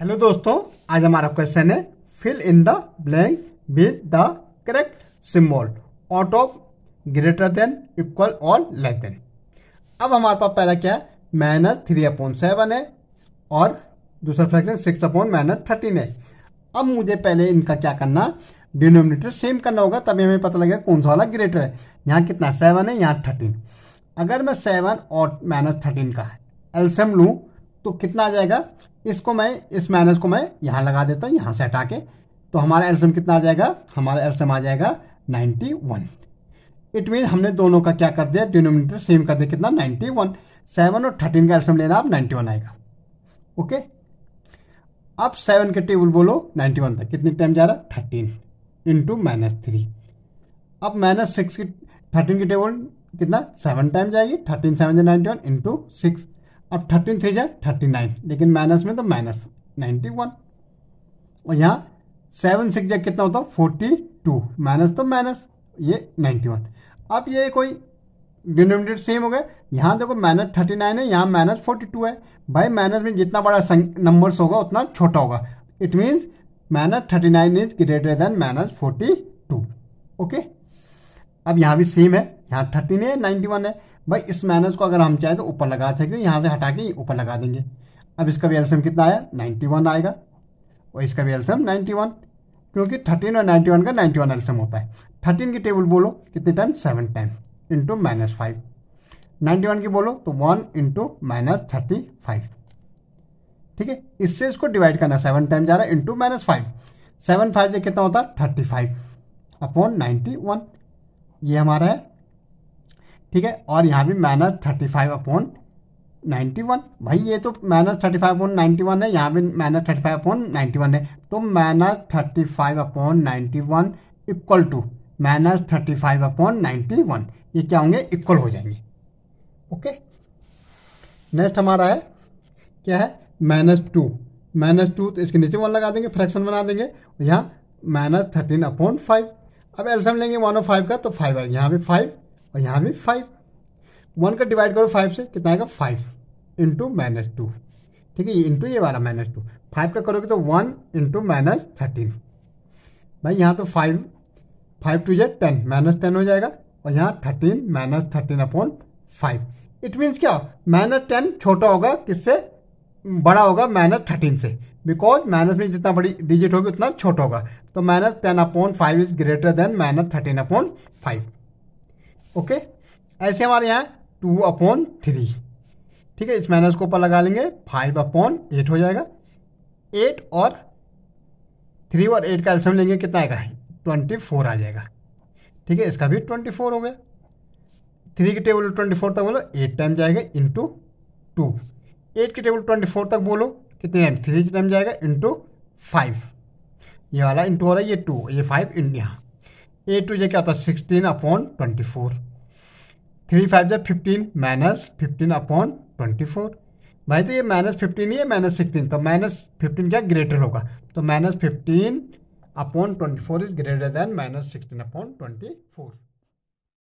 hello दोस्तों आज हमारा क्वेश्चन है fill in the blank with the correct symbol out of greater than equal और लेस देन अब हमारे पास पहला क्या है माइनस थ्री अपॉन सेवन है और दूसरा fraction six upon minus thirteen है अब मुझे पहले इनका क्या करना डिनोमिनेटर सेम करना होगा तभी हमें पता लगेगा कौन सा वाला ग्रेटर है यहाँ कितना सेवन है यहाँ थर्टीन अगर मैं सेवन और माइनस थर्टीन का एल्सम लूँ तो कितना आ जाएगा इसको मैं इस माइनस को मैं यहाँ लगा देता हूँ यहाँ से हटा के तो हमारा एल्सियम कितना आ जाएगा हमारा एल्सियम आ जाएगा नाइन्टी वन इट मीन हमने दोनों का क्या कर दिया डिनोमिनेटर सेम कर दिया कितना नाइन्टी वन सेवन और थर्टीन का एल्सियम लेना आप नाइन्टी वन आएगा ओके अब सेवन के टेबल बोलो नाइन्टी वन तक कितने टाइम जा रहा है थर्टीन इंटू माइनस थ्री अब माइनस सिक्स की थर्टीन की टेबल कितना सेवन टाइम जाएगी thirteen seven ninety one into six अब थर्टीन थ्री जाए थर्टी नाइन लेकिन माइनस में तो माइनस नाइन्टी वन और यहाँ सेवन सिक्स जाए कितना होता है फोर्टी टू माइनस तो माइनस ये नाइन्टी वन अब ये कोई डिनोमिनेटर सेम हो गए यहाँ देखो माइनस थर्टी नाइन है यहाँ माइनस फोर्टी टू है भाई माइनस में जितना बड़ा नंबर्स होगा उतना छोटा होगा it means minus thirty nine is greater than minus forty two okay अब यहाँ भी सेम है यहाँ थर्टीन है नाइन्टी वन है भाई इस माइनस को अगर हम चाहें तो ऊपर लगा सकते यहाँ से हटा के ऊपर लगा देंगे अब इसका भी एल्सियम कितना आया नाइन्टी वन आएगा और इसका भी एल्सियम वन क्योंकि थर्टीन और नाइन्टी वन का नाइन्टी वन एल्सियम होता है थर्टीन की टेबल बोलो कितने time seven time into minus five ninety one की बोलो तो one into minus thirty five ठीक है इससे इसको डिवाइड करना सेवन टाइम जा रहा है into minus five seven five से कितना होता है thirty five upon ninety one ये हमारा है ठीक है और यहाँ भी minus thirty five upon ninety one भाई ये तो minus thirty five upon ninety one है यहाँ भी minus thirty five upon ninety one है तो minus thirty five upon ninety one equal to minus thirty five upon ninety one ये क्या होंगे इक्वल हो जाएंगे ओके नेक्स्ट हमारा है क्या है माइनस टू माइनस टू तो इसके नीचे वन लगा देंगे फ्रैक्शन बना देंगे यहाँ माइनस थर्टीन अपॉन फाइव अब एल्सम लेंगे वन और फाइव का तो फाइव आएगा यहाँ भी फाइव और यहाँ भी फाइव वन का डिवाइड करो फाइव से कितना आएगा फाइव इंटू माइनस टू ठीक है ये इंटू ये वाला माइनस टू फाइव का करोगे तो वन इंटू माइनस थर्टीन भाई यहाँ तो फाइव फाइव टू जेड टेन माइनस टेन हो जाएगा और यहाँ thirteen minus thirteen upon five it means क्या माइनस टेन छोटा होगा किससे बड़ा होगा माइनस थर्टीन से बिकॉज माइनस में जितना बड़ी डिजिट होगी उतना छोटा होगा तो minus ten upon five is greater than minus thirteen upon five okay ऐसे हमारे यहाँ टू अपॉन थ्री ठीक है इस माइनस को ऊपर लगा लेंगे फाइव अपॉन एट हो जाएगा एट और थ्री और एट का एल्सियम लेंगे कितना आएगा ट्वेंटी फोर आ जाएगा ठीक है इसका भी ट्वेंटी फोर हो गया थ्री की टेबल ट्वेंटी फोर तक बोलो एट टाइम जाएगा इंटू टू एट की टेबल ट्वेंटी फोर तक बोलो कितने टाइम थ्री टाइम जाएगा इंटू फाइव ये वाला इंटू हो रहा है ये टू ये five India A two J क्या होता है sixteen upon twenty four three five J fifteen minus fifteen upon twenty four भाई तो ये माइनस फिफ्टीन ही है माइनस सिक्सटीन तो माइनस फिफ्टीन क्या ग्रेटर होगा तो minus fifteen upon twenty four is greater than minus sixteen upon twenty four